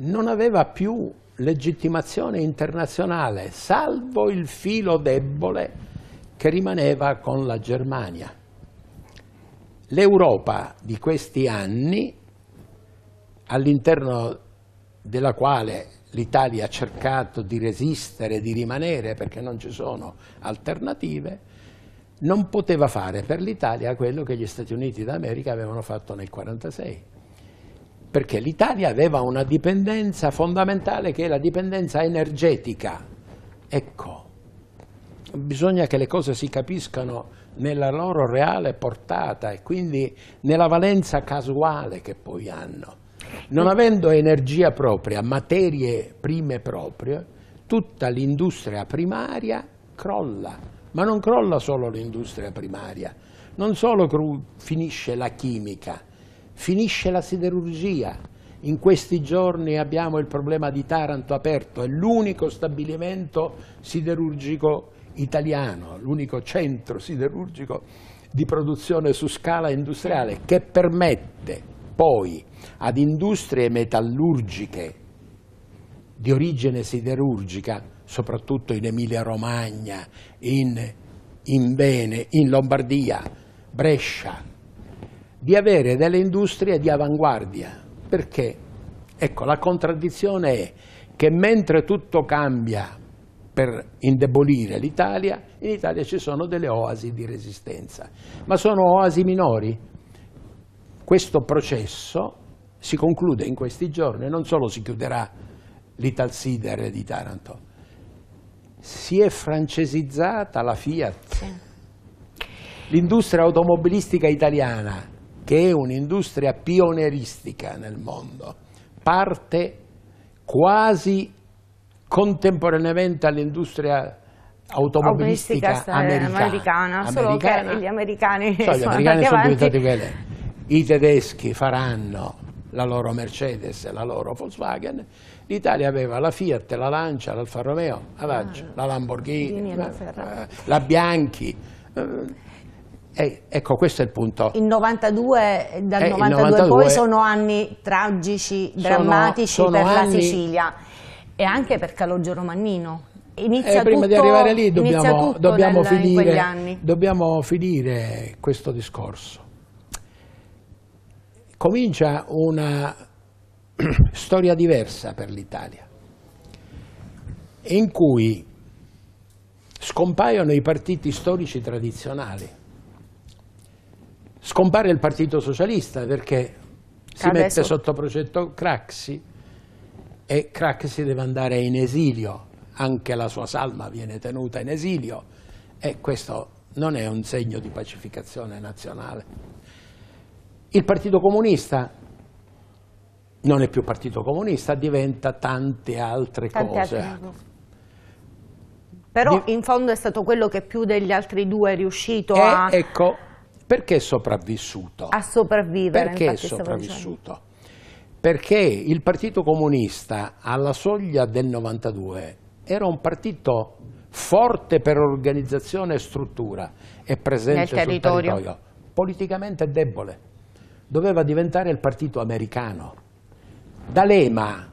[SPEAKER 2] non aveva più legittimazione internazionale, salvo il filo debole che rimaneva con la Germania. L'Europa di questi anni, all'interno della quale l'Italia ha cercato di resistere, di rimanere perché non ci sono alternative, non poteva fare per l'Italia quello che gli Stati Uniti d'America avevano fatto nel 1946, perché l'Italia aveva una dipendenza fondamentale che è la dipendenza energetica. Ecco, bisogna che le cose si capiscano nella loro reale portata e quindi nella valenza casuale che poi hanno. Non avendo energia propria, materie prime proprie, tutta l'industria primaria crolla ma non crolla solo l'industria primaria, non solo finisce la chimica, finisce la siderurgia. In questi giorni abbiamo il problema di Taranto aperto, è l'unico stabilimento siderurgico italiano, l'unico centro siderurgico di produzione su scala industriale che permette poi ad industrie metallurgiche di origine siderurgica soprattutto in Emilia Romagna, in, in Bene, in Lombardia, Brescia, di avere delle industrie di avanguardia, perché ecco, la contraddizione è che mentre tutto cambia per indebolire l'Italia, in Italia ci sono delle oasi di resistenza, ma sono oasi minori. Questo processo si conclude in questi giorni, non solo si chiuderà l'Italsider di Taranto, si è francesizzata la Fiat. Sì. L'industria automobilistica italiana, che è un'industria pionieristica nel mondo, parte quasi contemporaneamente all'industria automobilistica americana, americana, solo americana. che gli
[SPEAKER 1] americani, cioè, gli americani sono diventati quelli.
[SPEAKER 2] I tedeschi faranno la loro Mercedes, la loro Volkswagen, l'Italia aveva la Fiat, la Lancia, l'Alfa Romeo, la, ah, Lancia, ah, la Lamborghini, la, la, la Bianchi. Eh, ecco, questo è il punto.
[SPEAKER 1] Il 92, dal eh, 92, 92, poi sono anni tragici, drammatici sono, per anni... la Sicilia e anche per Calogero Romannino. Inizia eh, prima tutto, di arrivare lì dobbiamo, dobbiamo, nel, finire,
[SPEAKER 2] dobbiamo finire questo discorso comincia una <clears throat> storia diversa per l'Italia, in cui scompaiono i partiti storici tradizionali. Scompare il Partito Socialista perché si Adesso. mette sotto progetto Craxi e Craxi deve andare in esilio, anche la sua salma viene tenuta in esilio e questo non è un segno di pacificazione nazionale. Il Partito Comunista non è più Partito Comunista, diventa tante altre tante cose. Altre.
[SPEAKER 1] Però in fondo è stato quello che più degli altri due
[SPEAKER 2] è riuscito e, eh, a... Ecco, perché è sopravvissuto?
[SPEAKER 1] A sopravvivere. Perché è sopravvissuto?
[SPEAKER 2] Perché il Partito Comunista alla soglia del 92 era un partito forte per organizzazione e struttura e presente Nel sul territorio. territorio, politicamente debole doveva diventare il partito americano. D'Alema,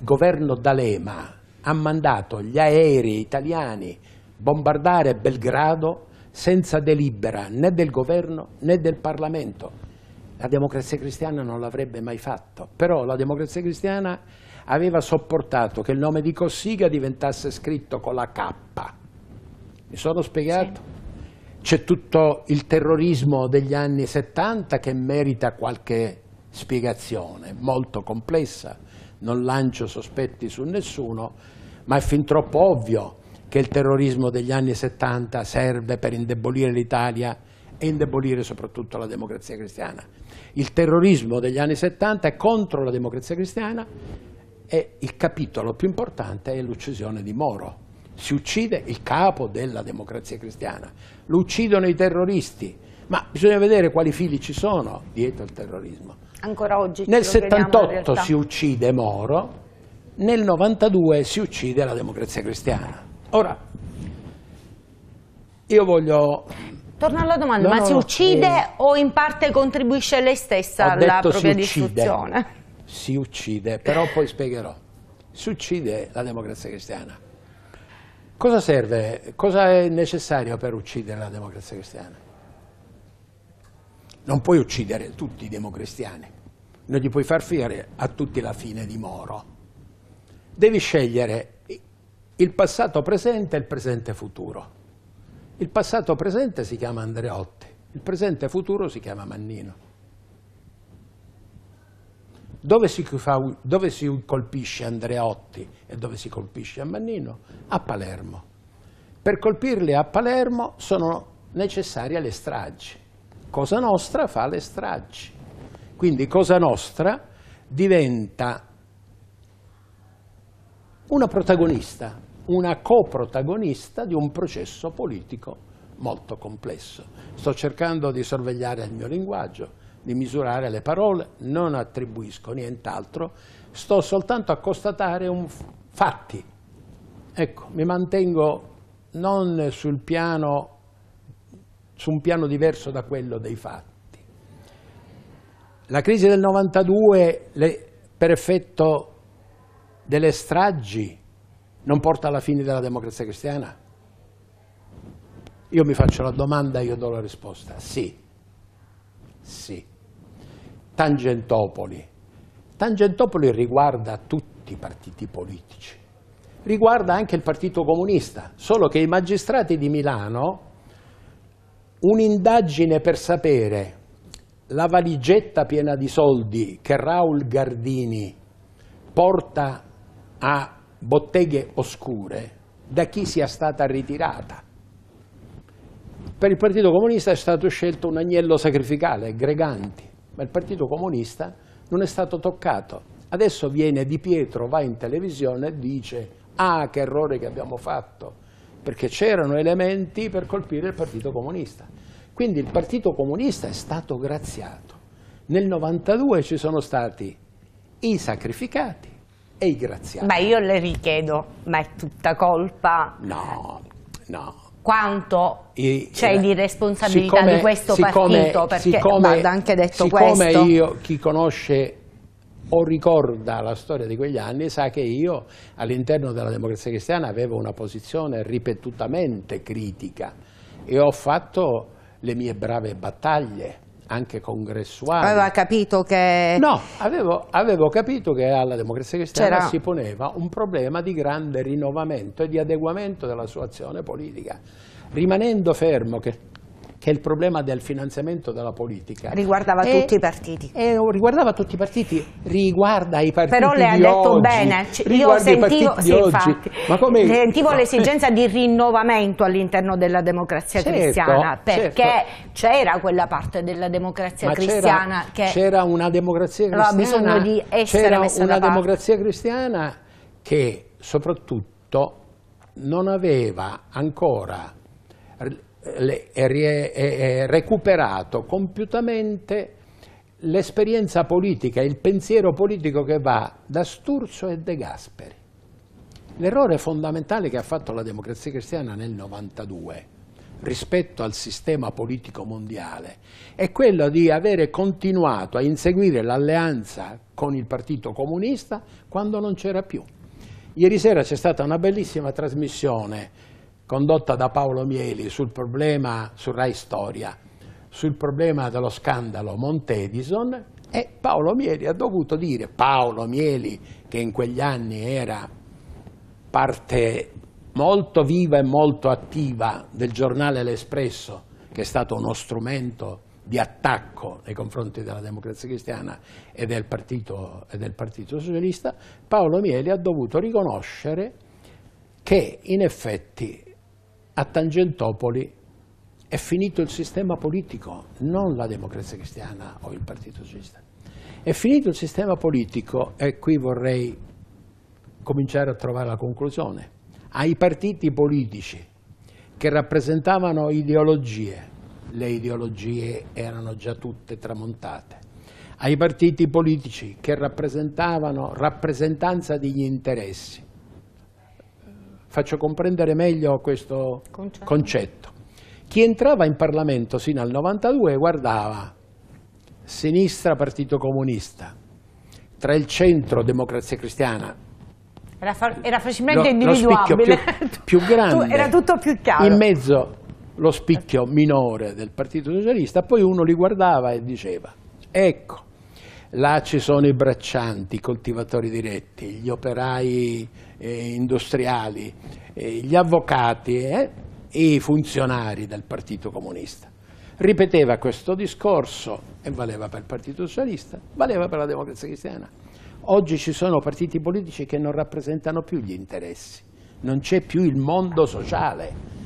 [SPEAKER 2] governo D'Alema, ha mandato gli aerei italiani bombardare Belgrado senza delibera né del governo né del Parlamento. La democrazia cristiana non l'avrebbe mai fatto, però la democrazia cristiana aveva sopportato che il nome di Cossiga diventasse scritto con la K. Mi sono spiegato? Sì. C'è tutto il terrorismo degli anni 70 che merita qualche spiegazione, molto complessa, non lancio sospetti su nessuno, ma è fin troppo ovvio che il terrorismo degli anni 70 serve per indebolire l'Italia e indebolire soprattutto la democrazia cristiana. Il terrorismo degli anni 70 è contro la democrazia cristiana e il capitolo più importante è l'uccisione di Moro. Si uccide il capo della democrazia cristiana, lo uccidono i terroristi, ma bisogna vedere quali fili ci sono dietro il terrorismo.
[SPEAKER 1] Ancora oggi. Nel 78 si
[SPEAKER 2] uccide Moro, nel 92 si uccide la democrazia cristiana. Ora, io voglio...
[SPEAKER 1] Torno alla domanda, no, ma no, si uccide eh, o in parte contribuisce lei stessa alla propria distruzione?
[SPEAKER 2] Si uccide, però poi spiegherò. Si uccide la democrazia cristiana Cosa serve, cosa è necessario per uccidere la democrazia cristiana? Non puoi uccidere tutti i democristiani, non gli puoi far fare a tutti la fine di Moro. Devi scegliere il passato presente e il presente futuro. Il passato presente si chiama Andreotti, il presente futuro si chiama Mannino. Dove si, fa, dove si, colpisce Andreotti e dove si colpisce Mannino? A Palermo. Per colpirli a Palermo sono necessarie le stragi. Cosa Nostra fa le stragi. Quindi Cosa Nostra diventa una protagonista, una coprotagonista di un processo politico molto complesso. Sto cercando di sorvegliare il mio linguaggio di misurare le parole, non attribuisco nient'altro, sto soltanto a constatare fatti. Ecco, mi mantengo non sul piano, su un piano diverso da quello dei fatti. La crisi del 92, le, per effetto delle stragi, non porta alla fine della democrazia cristiana? Io mi faccio la domanda e io do la risposta, sì. Sì. Tangentopoli. Tangentopoli riguarda tutti i partiti politici, riguarda anche il Partito Comunista, solo che i magistrati di Milano un'indagine per sapere la valigetta piena di soldi che Raul Gardini porta a botteghe oscure da chi sia stata ritirata per il Partito Comunista è stato scelto un agnello sacrificale, Greganti, ma il Partito Comunista non è stato toccato. Adesso viene Di Pietro, va in televisione e dice ah che errore che abbiamo fatto, perché c'erano elementi per colpire il Partito Comunista. Quindi il Partito Comunista è stato graziato. Nel 92 ci sono stati i sacrificati e i graziati. Ma io
[SPEAKER 1] le richiedo, ma è tutta colpa? No, no, quanto
[SPEAKER 2] eh, c'è di
[SPEAKER 1] responsabilità siccome, di questo siccome, partito, perché siccome, guarda, anche detto siccome questo...
[SPEAKER 2] io, chi conosce o ricorda la storia di quegli anni sa che io all'interno della democrazia cristiana avevo una posizione ripetutamente critica e ho fatto le mie brave battaglie anche congressuali. Aveva
[SPEAKER 1] capito che... No,
[SPEAKER 2] avevo, avevo capito che alla democrazia cristiana si poneva un problema di grande rinnovamento e di adeguamento della sua azione politica. Rimanendo fermo che che il problema del finanziamento della politica. Riguardava e, tutti i partiti. E riguardava tutti i partiti, riguarda i partiti Però lei ha detto oggi, bene, io sentivo, sì, infatti, sentivo l'esigenza
[SPEAKER 1] di rinnovamento all'interno della democrazia certo, cristiana, certo. perché c'era certo. quella parte della democrazia Ma cristiana che...
[SPEAKER 2] C'era una democrazia cristiana... Aveva di essere messa una democrazia cristiana che soprattutto non aveva ancora recuperato compiutamente l'esperienza politica, il pensiero politico che va da Sturzo e De Gasperi. L'errore fondamentale che ha fatto la democrazia cristiana nel 92 rispetto al sistema politico mondiale è quello di avere continuato a inseguire l'alleanza con il partito comunista quando non c'era più. Ieri sera c'è stata una bellissima trasmissione condotta da Paolo Mieli sul problema, su Rai Storia, sul problema dello scandalo Montedison e Paolo Mieli ha dovuto dire, Paolo Mieli che in quegli anni era parte molto viva e molto attiva del giornale L'Espresso, che è stato uno strumento di attacco nei confronti della democrazia cristiana e del partito, e del partito socialista, Paolo Mieli ha dovuto riconoscere che in effetti a Tangentopoli è finito il sistema politico, non la democrazia cristiana o il partito socialista. È finito il sistema politico e qui vorrei cominciare a trovare la conclusione. Ai partiti politici che rappresentavano ideologie, le ideologie erano già tutte tramontate, ai partiti politici che rappresentavano rappresentanza degli interessi, faccio comprendere meglio questo concetto. concetto. Chi entrava in Parlamento sino al 92 guardava sinistra partito comunista, tra il centro democrazia cristiana,
[SPEAKER 1] era, fa era facilmente lo, individuabile, lo
[SPEAKER 2] più, <laughs> più grande, era
[SPEAKER 1] tutto più chiaro, in
[SPEAKER 2] mezzo lo spicchio minore del partito socialista, poi uno li guardava e diceva ecco, là ci sono i braccianti, i coltivatori diretti, gli operai eh, industriali, eh, gli avvocati eh, e i funzionari del Partito Comunista. Ripeteva questo discorso e valeva per il Partito Socialista, valeva per la democrazia cristiana. Oggi ci sono partiti politici che non rappresentano più gli interessi, non c'è più il mondo sociale.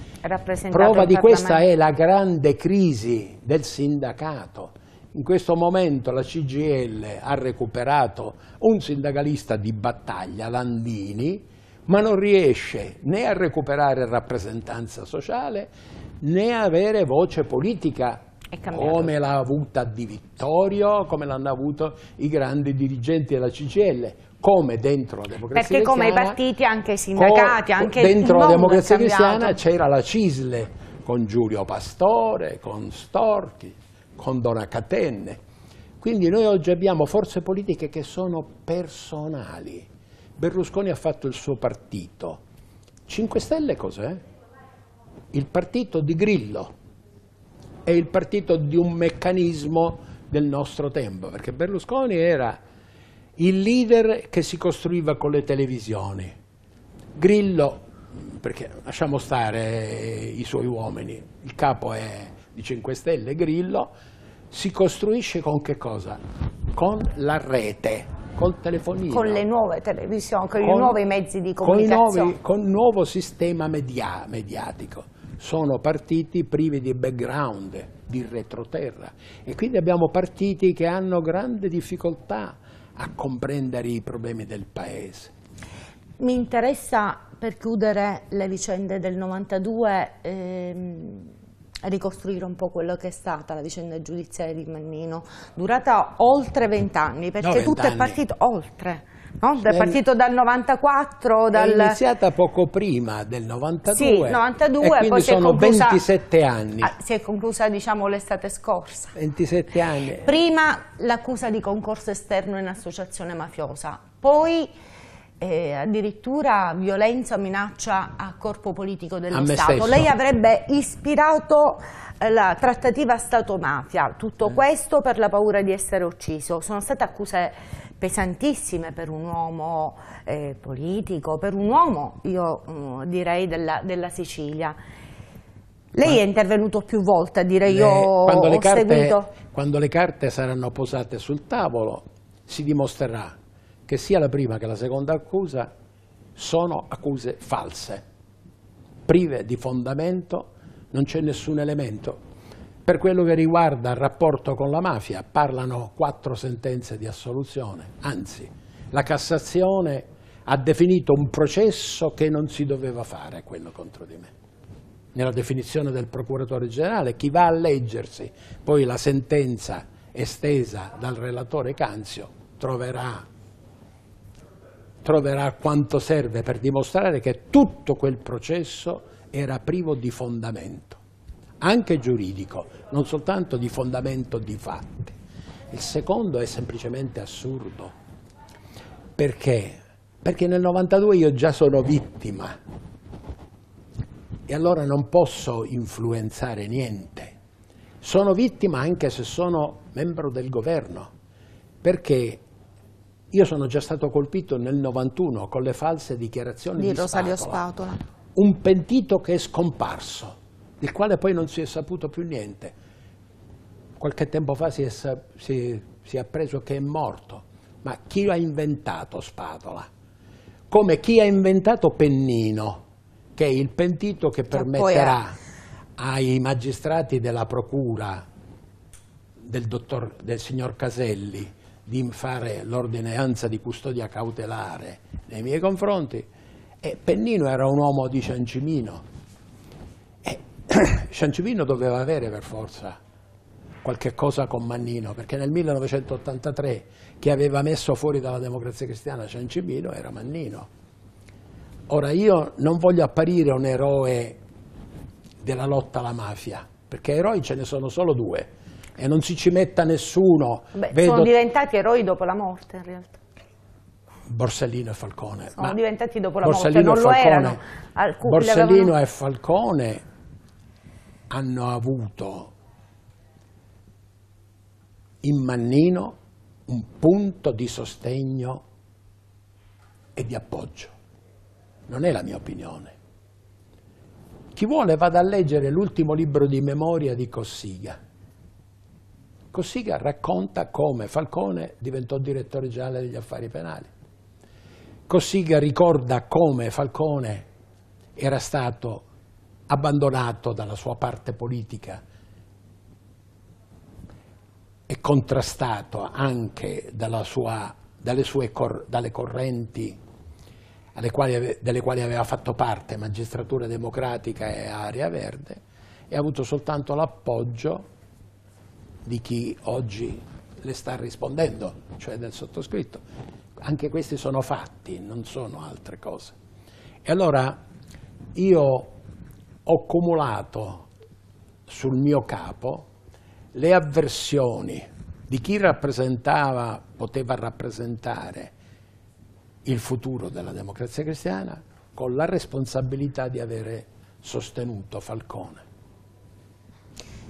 [SPEAKER 1] Prova di questa è
[SPEAKER 2] la grande crisi del sindacato in questo momento la CGL ha recuperato un sindacalista di battaglia, Landini, ma non riesce né a recuperare rappresentanza sociale né a avere voce politica come l'ha avuta Di Vittorio, come l'hanno avuto i grandi dirigenti della CGL, come dentro la democrazia Perché come i partiti,
[SPEAKER 1] anche i sindacati, anche Dentro la democrazia cristiana
[SPEAKER 2] c'era la CISLE con Giulio Pastore, con Storchi, condona catenne. Quindi noi oggi abbiamo forze politiche che sono personali. Berlusconi ha fatto il suo partito. 5 Stelle cos'è? Il partito di Grillo. È il partito di un meccanismo del nostro tempo, perché Berlusconi era il leader che si costruiva con le televisioni. Grillo, perché lasciamo stare i suoi uomini, il capo è di 5 Stelle, Grillo, si costruisce con che cosa? Con la rete, col telefonino. Con le
[SPEAKER 1] nuove televisioni, con, con i nuovi mezzi di comunicazione.
[SPEAKER 2] Con, il nuovo sistema media, mediatico. Sono partiti privi di background, di retroterra. E quindi abbiamo partiti che hanno grande difficoltà a comprendere i problemi del paese.
[SPEAKER 1] Mi interessa, per chiudere le vicende del 92, ehm ricostruire un po' quello che è stata la vicenda giudiziaria di Mannino, durata oltre vent'anni, perché no, 20 tutto anni. è partito oltre. No? È partito dal 94 dal... è iniziata
[SPEAKER 2] poco prima del 92 sì, 92 poi sono conclusa, 27 anni ah,
[SPEAKER 1] si è conclusa diciamo l'estate scorsa
[SPEAKER 2] 27 anni
[SPEAKER 1] prima l'accusa di concorso esterno in associazione mafiosa poi eh, addirittura violenza o minaccia a corpo politico dello Stato. Lei avrebbe ispirato la trattativa Stato-mafia, tutto eh. questo per la paura di essere ucciso. Sono state accuse pesantissime per un uomo eh, politico, per un uomo, io mh, mm, direi, della, della Sicilia. Lei è intervenuto più volte, direi io quando ho le carte, seguito.
[SPEAKER 2] Quando le carte saranno posate sul tavolo si dimostrerà che sia la prima che la seconda accusa sono accuse false, prive di fondamento, non c'è nessun elemento. Per quello che riguarda il rapporto con la mafia parlano quattro sentenze di assoluzione, anzi la Cassazione ha definito un processo che non si doveva fare quello contro di me. Nella definizione del procuratore generale, chi va a leggersi poi la sentenza estesa dal relatore Canzio troverà troverà quanto serve per dimostrare che tutto quel processo era privo di fondamento, anche giuridico, non soltanto di fondamento di fatti. Il secondo è semplicemente assurdo, perché? Perché nel 92 io già sono vittima e allora non posso influenzare niente. Sono vittima anche se sono membro del governo, perché io sono già stato colpito nel 91 con le false dichiarazioni di, di Rosario Spatola, Spatola, un pentito che è scomparso, il quale poi non si è saputo più niente. Qualche tempo fa si è, si, si è appreso che è morto, ma chi ha inventato Spatola? Come chi ha inventato Pennino, che è il pentito che permetterà ai magistrati della procura del, dottor, del signor Caselli di fare l'ordinanza di custodia cautelare nei miei confronti e Pennino era un uomo di Ciancimino e <clears throat> Ciancimino doveva avere per forza qualche cosa con Mannino perché nel 1983 chi aveva messo fuori dalla democrazia cristiana Ciancimino era Mannino ora io non voglio apparire un eroe della lotta alla mafia perché eroi ce ne sono solo due e non si ci metta nessuno. Beh, Vedo... Sono
[SPEAKER 1] diventati eroi dopo la morte in realtà.
[SPEAKER 2] Borsellino e Falcone. Sono Ma diventati dopo la Borsellino morte, non Falcone, lo erano. Borsellino avevano... e Falcone hanno avuto in Mannino un punto di sostegno e di appoggio. Non è la mia opinione. Chi vuole vada a leggere l'ultimo libro di memoria di Cossiga Cossiga racconta come Falcone diventò direttore generale degli affari penali. Cossiga ricorda come Falcone era stato abbandonato dalla sua parte politica e contrastato anche sua, dalle, cor, dalle correnti quali, delle quali aveva fatto parte Magistratura Democratica e Area Verde e ha avuto soltanto l'appoggio di chi oggi le sta rispondendo, cioè del sottoscritto. Anche questi sono fatti, non sono altre cose. E allora io ho accumulato sul mio capo le avversioni di chi rappresentava, poteva rappresentare il futuro della democrazia cristiana con la responsabilità di avere sostenuto Falcone.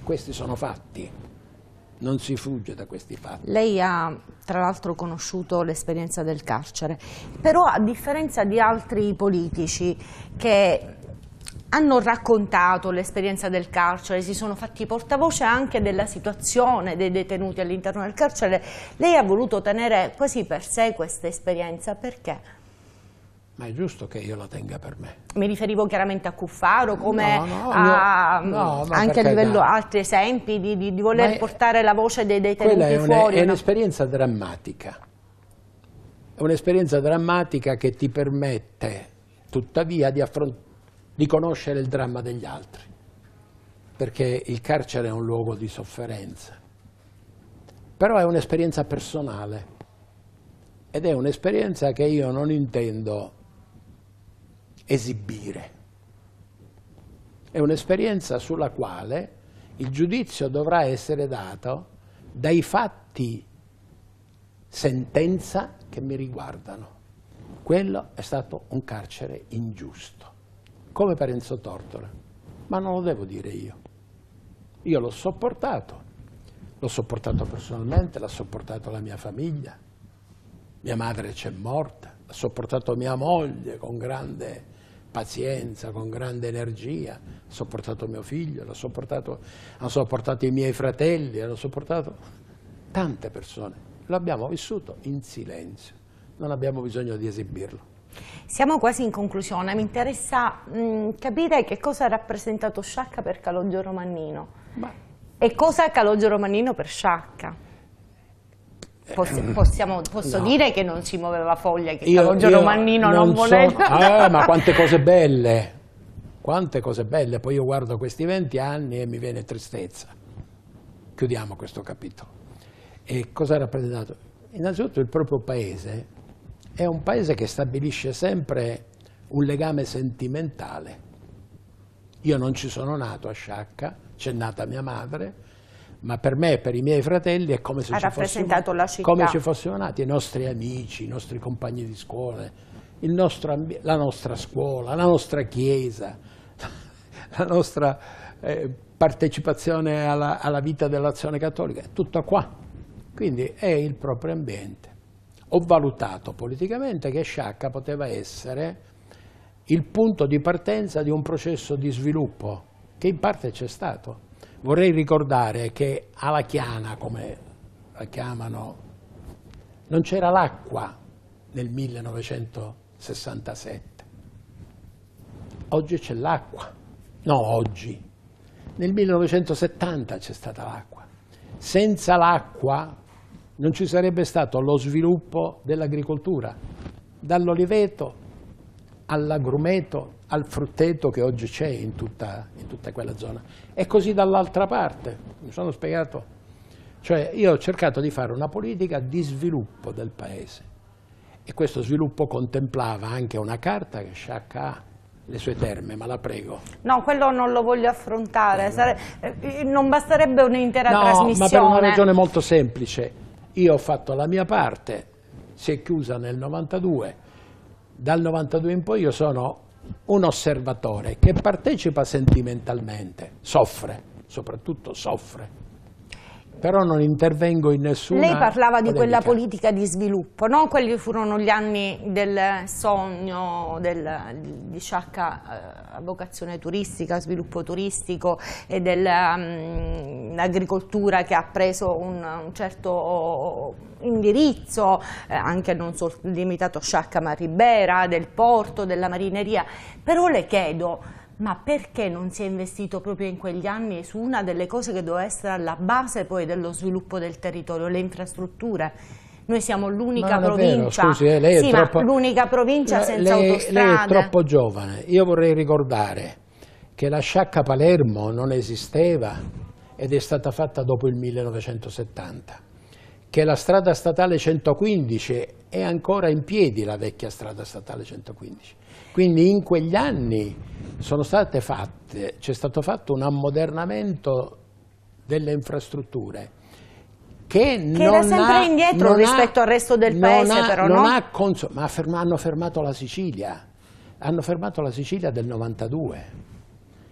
[SPEAKER 2] Questi sono fatti non si fugge da questi fatti.
[SPEAKER 1] Lei ha tra l'altro conosciuto l'esperienza del carcere, però a differenza di altri politici che hanno raccontato l'esperienza del carcere, si sono fatti portavoce anche della situazione dei detenuti all'interno del carcere, lei ha voluto tenere quasi per sé questa esperienza, perché?
[SPEAKER 2] ma è giusto che io la tenga per me.
[SPEAKER 1] Mi riferivo chiaramente a Cuffaro, come no, no, a, io, mm, no, anche a livello da. altri esempi di, di, di voler è, portare la voce dei, dei tenuti è una, fuori. È
[SPEAKER 2] un'esperienza drammatica, è un'esperienza drammatica che ti permette tuttavia di, di conoscere il dramma degli altri, perché il carcere è un luogo di sofferenza, però è un'esperienza personale ed è un'esperienza che io non intendo esibire. È un'esperienza sulla quale il giudizio dovrà essere dato dai fatti sentenza che mi riguardano. Quello è stato un carcere ingiusto, come per Enzo Tortora, ma non lo devo dire io. Io l'ho sopportato, l'ho sopportato personalmente, l'ha sopportato la mia famiglia, mia madre c'è morta, l'ha sopportato mia moglie con grande pazienza, con grande energia, ha sopportato mio figlio, l'ha sopportato, ha sopportato i miei fratelli, ha sopportato tante persone. L'abbiamo vissuto in silenzio, non abbiamo bisogno di esibirlo. Siamo quasi in
[SPEAKER 1] conclusione, mi interessa mh, mm, capire che cosa ha rappresentato Sciacca per Calogero Mannino Ma... e cosa è Calogero Mannino per Sciacca. Eh. Possiamo, posso no. dire che non si muoveva foglia, che io, Calogero io Mannino non, non voleva. So, ah, ma <laughs> quante cose
[SPEAKER 2] belle, quante cose belle. Poi io guardo questi 20 anni e mi viene tristezza. Chiudiamo questo capitolo. E cosa ha rappresentato? Innanzitutto il proprio paese è un paese che stabilisce sempre un legame sentimentale. Io non ci sono nato a Sciacca, c'è nata mia madre, ma per me e per i miei fratelli è come se, ci fossimo, come se fossimo nati i nostri amici, i nostri compagni di scuola, nostro, la nostra scuola, la nostra chiesa, <laughs> la nostra eh, partecipazione alla, alla vita dell'azione cattolica, è tutto qua. Quindi è il proprio ambiente. Ho valutato politicamente che Sciacca poteva essere il punto di partenza di un processo di sviluppo che in parte c'è stato vorrei ricordare che alla Chiana, come la chiamano, non c'era l'acqua nel 1967. Oggi c'è l'acqua, no oggi, nel 1970 c'è stata l'acqua. Senza l'acqua non ci sarebbe stato lo sviluppo dell'agricoltura, dall'oliveto all'agrumeto, al frutteto che oggi c'è in, in tutta quella zona e così dall'altra parte. Mi sono spiegato? Cioè io ho cercato di fare una politica di sviluppo del paese e questo sviluppo contemplava anche una carta che Sciacca ha le sue terme, ma la prego.
[SPEAKER 1] No, quello non lo voglio affrontare, Sare... Eh, non basterebbe un'intera no, trasmissione. ma per una ragione
[SPEAKER 2] molto semplice. Io ho fatto la mia parte, si è chiusa nel 92, dal 92 in poi io sono un osservatore che partecipa sentimentalmente, soffre, soprattutto soffre, però non intervengo in nessuna... Lei parlava di quella politica
[SPEAKER 1] di sviluppo, no? Quelli furono gli anni del sogno del, di Sciacca, eh, vocazione turistica, sviluppo turistico e dell'agricoltura mm, um, che ha preso un, un certo indirizzo, eh, anche non solo limitato a Sciacca ma a Ribera, del porto, della marineria. Però le chiedo ma perché non si è investito proprio in quegli anni su una delle cose che doveva essere alla base poi dello sviluppo del territorio, le infrastrutture? Noi siamo l'unica provincia, Scusi, eh, lei sì, troppo, l'unica provincia senza lei, autostrade. Lei è troppo
[SPEAKER 2] giovane. Io vorrei ricordare che la sciacca Palermo non esisteva ed è stata fatta dopo il 1970, che la strada statale 115 è ancora in piedi la vecchia strada statale 115 quindi in quegli anni c'è stato fatto un ammodernamento delle infrastrutture che, che non era sempre ha, indietro rispetto ha, al resto del paese ha, però, no? Ha ma ferma, hanno fermato la Sicilia, hanno fermato la Sicilia del 92.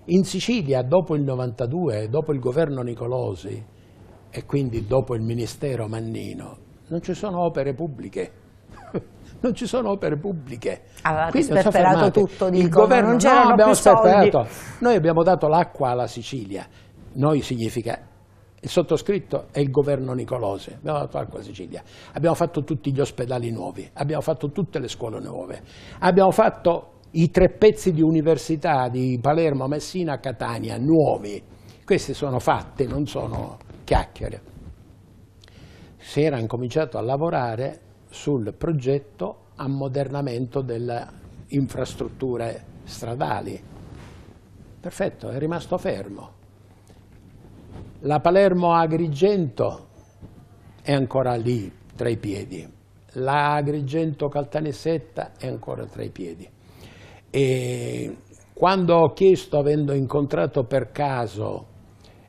[SPEAKER 2] In Sicilia dopo il 92, dopo il governo Nicolosi e quindi dopo il ministero Mannino, non ci sono opere pubbliche non ci sono opere pubbliche. Avevate ah, Quindi sperperato tutto, dico, il governo non c'erano no, abbiamo sperperato. Noi abbiamo dato l'acqua alla Sicilia, noi significa il sottoscritto e il governo Nicolose, abbiamo dato l'acqua alla Sicilia, abbiamo fatto tutti gli ospedali nuovi, abbiamo fatto tutte le scuole nuove, abbiamo fatto i tre pezzi di università di Palermo, Messina, Catania, nuovi. Questi sono fatti, non sono chiacchiere. Si era incominciato a lavorare sul progetto ammodernamento delle infrastrutture stradali. Perfetto, è rimasto fermo. La Palermo-Agrigento è ancora lì tra i piedi, la Agrigento-Caltanissetta è ancora tra i piedi. E quando ho chiesto, avendo incontrato per caso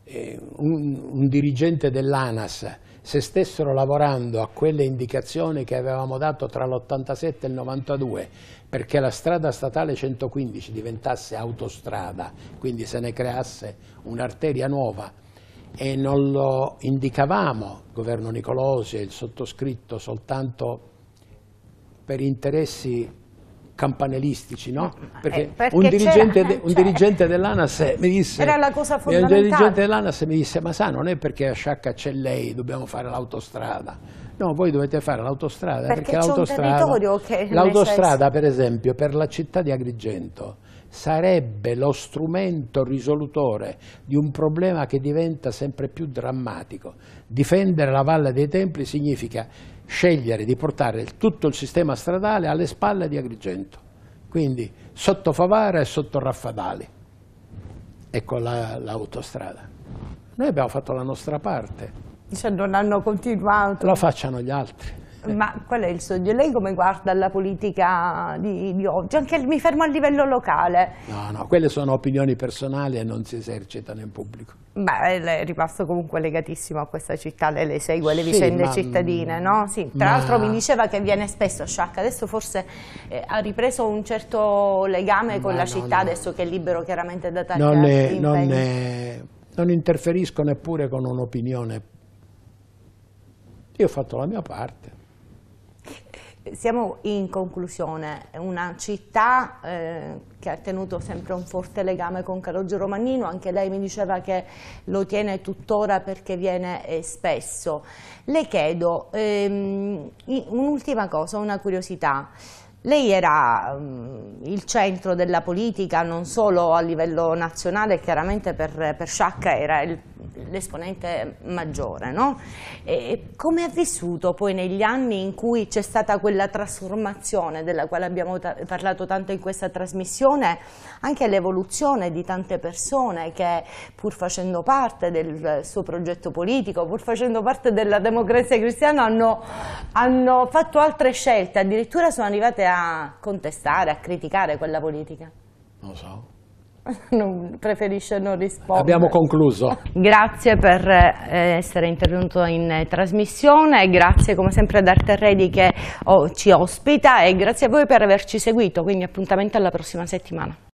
[SPEAKER 2] eh, un, un dirigente dell'ANAS, se stessero lavorando a quelle indicazioni che avevamo dato tra l'87 e il 92 perché la strada statale 115 diventasse autostrada, quindi se ne creasse un'arteria nuova e non lo indicavamo, il governo Nicolosi e il sottoscritto, soltanto per interessi campanelistici, no? Perché, eh, perché un dirigente, de, un cioè, dirigente dell'ANAS mi disse... Era la cosa fondamentale. Un dirigente dell'ANAS mi disse, ma sa, non è perché a Sciacca c'è lei, dobbiamo fare l'autostrada. No, voi dovete fare l'autostrada, perché, perché l'autostrada...
[SPEAKER 1] L'autostrada,
[SPEAKER 2] per esempio, per la città di Agrigento, sarebbe lo strumento risolutore di un problema che diventa sempre più drammatico. Difendere la Valle dei Templi significa scegliere di portare tutto il sistema stradale alle spalle di Agrigento, quindi sotto Favara e sotto Raffadali e con l'autostrada. La, Noi abbiamo fatto la nostra parte. Cioè non hanno continuato. Lo facciano gli altri.
[SPEAKER 1] <laughs> Ma qual è il sogno? Lei come guarda la politica di, di oggi? Anche mi fermo a livello locale. No,
[SPEAKER 2] no, quelle sono opinioni personali e non si esercitano in pubblico.
[SPEAKER 1] Beh, è rimasto comunque legatissimo a questa città, lei le segue le sì, vicende ma, cittadine, mm, no? Sì, tra l'altro mi diceva che viene spesso Sciacca, cioè, adesso forse eh, ha ripreso un certo legame con la no, città, no. adesso che è libero chiaramente da tagli non, ne, non,
[SPEAKER 2] ne, non interferisco neppure con un'opinione. Io ho fatto la mia parte.
[SPEAKER 1] Siamo in conclusione, una città eh, che ha tenuto sempre un forte legame con Calogero Romanino, anche lei mi diceva che lo tiene tuttora perché viene eh, spesso. Le chiedo ehm, un'ultima cosa, una curiosità. Lei era um, il centro della politica non solo a livello nazionale, chiaramente per, per Sciacca era il l'esponente maggiore, no? E come ha vissuto poi negli anni in cui c'è stata quella trasformazione della quale abbiamo parlato tanto in questa trasmissione, anche l'evoluzione di tante persone che pur facendo parte del suo progetto politico, pur facendo parte della democrazia cristiana, hanno, hanno fatto altre scelte, addirittura sono arrivate a contestare, a criticare quella politica? Non lo so. <laughs> non, preferisce non rispondere. Abbiamo
[SPEAKER 2] concluso.
[SPEAKER 1] <laughs> Grazie per eh, essere intervenuto in eh, trasmissione, grazie come sempre ad Arte Ready che oh, ci ospita e grazie a voi per averci seguito, quindi appuntamento alla prossima settimana.